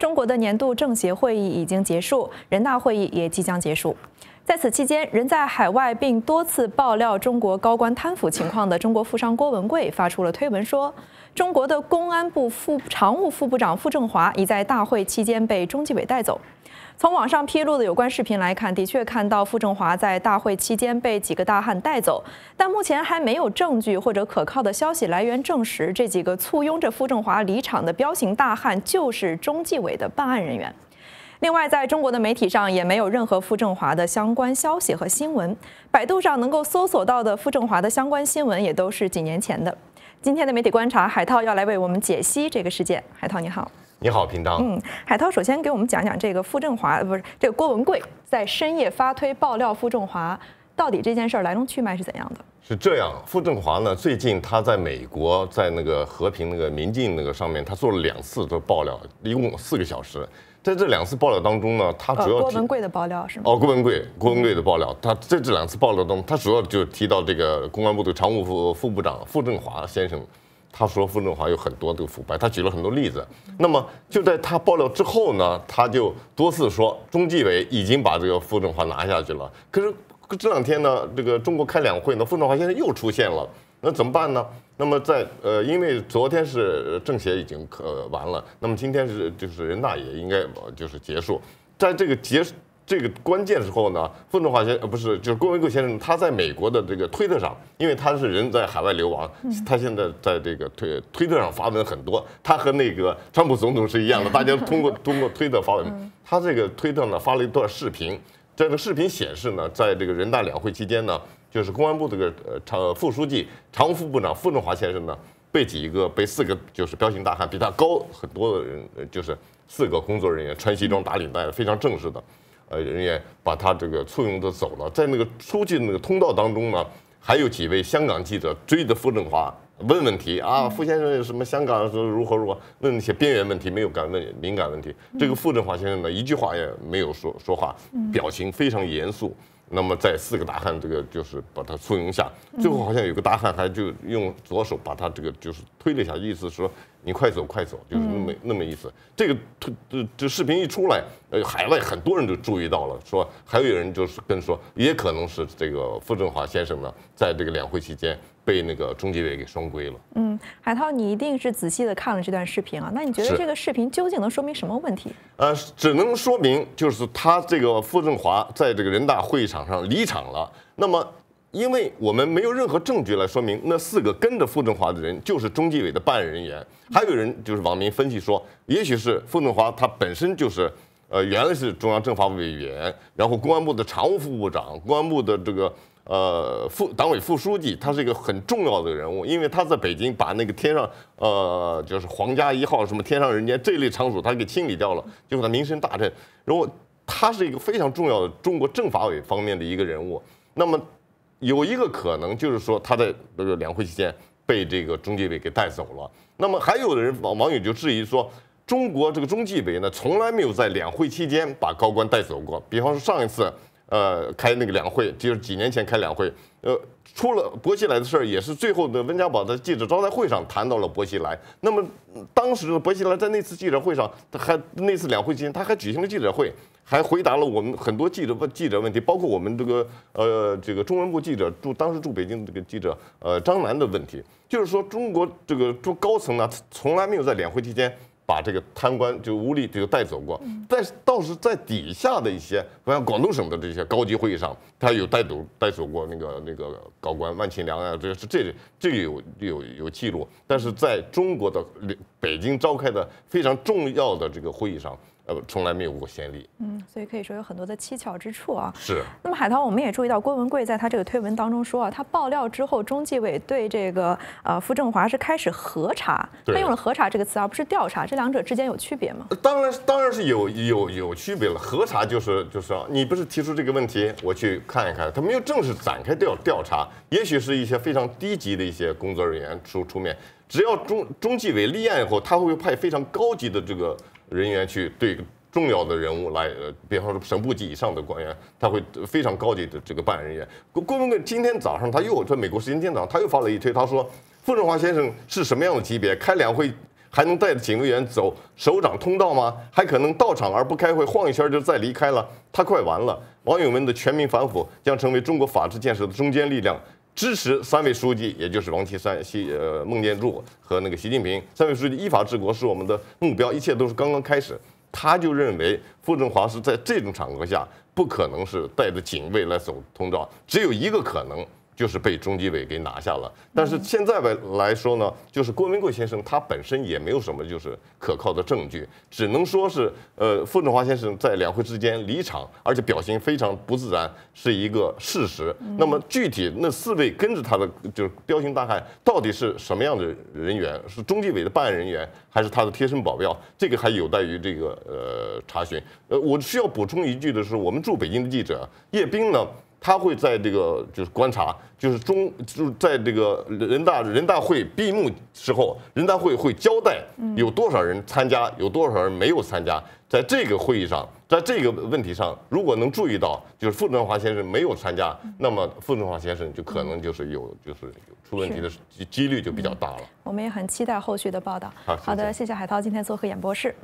中国的年度政协会议已经结束，人大会议也即将结束。在此期间，人在海外并多次爆料中国高官贪腐情况的中国富商郭文贵发出了推文说：“中国的公安部副常务副部长傅政华已在大会期间被中纪委带走。”从网上披露的有关视频来看，的确看到傅政华在大会期间被几个大汉带走，但目前还没有证据或者可靠的消息来源证实这几个簇拥着傅政华离场的彪形大汉就是中纪委的办案人员。另外，在中国的媒体上也没有任何傅政华的相关消息和新闻。百度上能够搜索到的傅政华的相关新闻也都是几年前的。今天的媒体观察，海涛要来为我们解析这个事件。海涛你好，你好平道嗯，海涛首先给我们讲讲这个傅政华，不是这个郭文贵在深夜发推爆料傅政华。到底这件事来龙去脉是怎样的？是这样，傅政华呢？最近他在美国，在那个和平那个民进那个上面，他做了两次的爆料，一共四个小时。在这两次爆料当中呢，他主要郭文贵的爆料是吗？哦，郭文贵，郭文贵的爆料。他在这两次爆料中，他主要就提到这个公安部的常务副部长傅政华先生，他说傅政华有很多的腐败，他举了很多例子。那么就在他爆料之后呢，他就多次说中纪委已经把这个傅政华拿下去了，可是。这两天呢，这个中国开两会呢，傅传华先生又出现了，那怎么办呢？那么在呃，因为昨天是政协已经可完了，那么今天是就是人大也应该就是结束，在这个结这个关键时候呢，傅传华先不是就是郭文贵先生，他在美国的这个推特上，因为他是人在海外流亡，他现在在这个推推特上发文很多，他和那个川普总统是一样的，大家通过通过推特发文，他这个推特呢发了一段视频。这个视频显示呢，在这个人大两会期间呢，就是公安部这个呃常副书记、常务副部长傅政华先生呢，被几个被四个就是彪形大汉比他高很多的人，就是四个工作人员穿西装打领带的非常正式的呃人员把他这个簇拥着走了，在那个出去的那个通道当中呢，还有几位香港记者追着傅政华。问问题啊，傅先生什么香港是如何如何？问那些边缘问题，没有敢问敏感问题。这个傅振华先生呢，一句话也没有说说话，表情非常严肃。那么在四个大汉这个就是把他簇拥下，最后好像有个大汉还就用左手把他这个就是。推了一下，意思说你快走快走，就是那么那么意思。这个推这这视频一出来，呃，海外很多人就注意到了，说还有人就是跟说，也可能是这个傅政华先生呢，在这个两会期间被那个中纪委给双规了。嗯，海涛，你一定是仔细的看了这段视频啊？那你觉得这个视频究竟能说明什么问题？呃，只能说明就是他这个傅政华在这个人大会议场上离场了。那么。因为我们没有任何证据来说明那四个跟着傅政华的人就是中纪委的办案人员，还有人就是网民分析说，也许是傅政华他本身就是，呃，原来是中央政法委员，然后公安部的常务副部长，公安部的这个呃副党委副书记，他是一个很重要的人物，因为他在北京把那个天上呃就是皇家一号什么天上人间这类场所他给清理掉了，就是名声大振。如果他是一个非常重要的中国政法委方面的一个人物，那么。有一个可能就是说他在那个两会期间被这个中纪委给带走了。那么还有的人网网友就质疑说，中国这个中纪委呢从来没有在两会期间把高官带走过。比方说上一次。呃，开那个两会，就是几年前开两会，呃，出了薄熙来的事儿，也是最后的温家宝的记者招待会上谈到了薄熙来。那么，当时薄熙来在那次记者会上，他还那次两会期间他还举行了记者会，还回答了我们很多记者记者问题，包括我们这个呃这个中文部记者住当时住北京的这个记者呃张楠的问题，就是说中国这个中高层呢从来没有在两会期间。把这个贪官就无力就带走过，但是倒是在底下的一些，像广东省的这些高级会议上，他有带走带走过那个那个高官万庆良啊，这是这这个有有有记录。但是在中国的北京召开的非常重要的这个会议上。从来没有过先例，嗯，所以可以说有很多的蹊跷之处啊。是。那么海涛，我们也注意到郭文贵在他这个推文当中说啊，他爆料之后，中纪委对这个呃傅政华是开始核查，他用了“核查”这个词，而不是“调查”，这两者之间有区别吗？当然，当然是有有有区别了。核查就是就是啊、你不是提出这个问题，我去看一看，他没有正式展开调调查，也许是一些非常低级的一些工作人员出出面，只要中中纪委立案以后，他会派非常高级的这个。人员去对重要的人物来，呃，比方说省部级以上的官员，他会非常高级的这个办案人员。郭郭文贵今天早上他又在美国时间今天早上他又发了一推，他说傅政华先生是什么样的级别？开两会还能带着警卫员走首长通道吗？还可能到场而不开会，晃一圈就再离开了？他快完了。王友文的全民反腐将成为中国法治建设的中坚力量。支持三位书记，也就是王岐山、习呃孟建柱和那个习近平三位书记依法治国是我们的目标，一切都是刚刚开始。他就认为傅政华是在这种场合下不可能是带着警卫来走通道，只有一个可能。就是被中纪委给拿下了，但是现在来来说呢，就是郭文贵先生他本身也没有什么就是可靠的证据，只能说是呃傅政华先生在两会之间离场，而且表情非常不自然，是一个事实。那么具体那四位跟着他的就是彪形大汉，到底是什么样的人员？是中纪委的办案人员，还是他的贴身保镖？这个还有待于这个呃查询。呃，我需要补充一句的是，我们驻北京的记者叶斌呢。他会在这个就是观察，就是中就是在这个人大人大会闭幕时候，人大会会交代有多少人参加，有多少人没有参加。在这个会议上，在这个问题上，如果能注意到就是傅政华先生没有参加，那么傅政华先生就可能就是有就是出问题的几几率就比较大了。我们也很期待后续的报道。好，好的，谢谢海涛今天做客演播室。